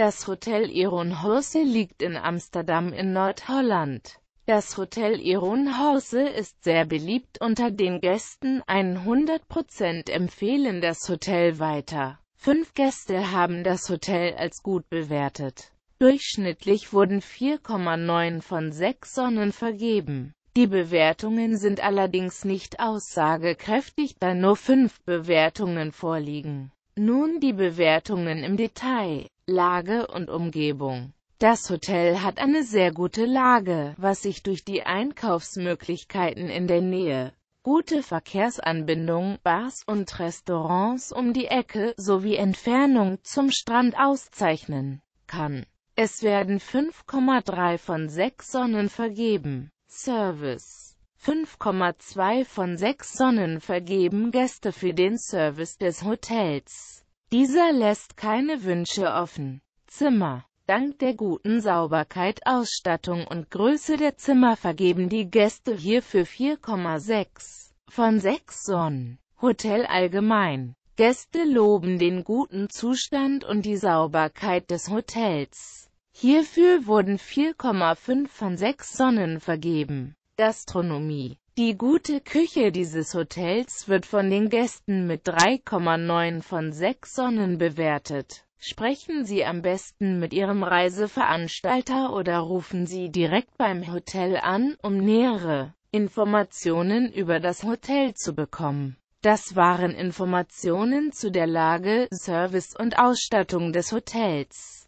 Das Hotel Ehrenhause liegt in Amsterdam in Nordholland. Das Hotel Ehrenhause ist sehr beliebt unter den Gästen, 100% empfehlen das Hotel weiter. Fünf Gäste haben das Hotel als gut bewertet. Durchschnittlich wurden 4,9 von 6 Sonnen vergeben. Die Bewertungen sind allerdings nicht aussagekräftig, da nur fünf Bewertungen vorliegen. Nun die Bewertungen im Detail. Lage und Umgebung. Das Hotel hat eine sehr gute Lage, was sich durch die Einkaufsmöglichkeiten in der Nähe, gute Verkehrsanbindung, Bars und Restaurants um die Ecke sowie Entfernung zum Strand auszeichnen kann. Es werden 5,3 von 6 Sonnen vergeben. Service 5,2 von 6 Sonnen vergeben Gäste für den Service des Hotels. Dieser lässt keine Wünsche offen. Zimmer Dank der guten Sauberkeit, Ausstattung und Größe der Zimmer vergeben die Gäste hierfür 4,6 von 6 Sonnen. Hotel allgemein. Gäste loben den guten Zustand und die Sauberkeit des Hotels. Hierfür wurden 4,5 von 6 Sonnen vergeben. Gastronomie die gute Küche dieses Hotels wird von den Gästen mit 3,9 von 6 Sonnen bewertet. Sprechen Sie am besten mit Ihrem Reiseveranstalter oder rufen Sie direkt beim Hotel an, um nähere Informationen über das Hotel zu bekommen. Das waren Informationen zu der Lage, Service und Ausstattung des Hotels.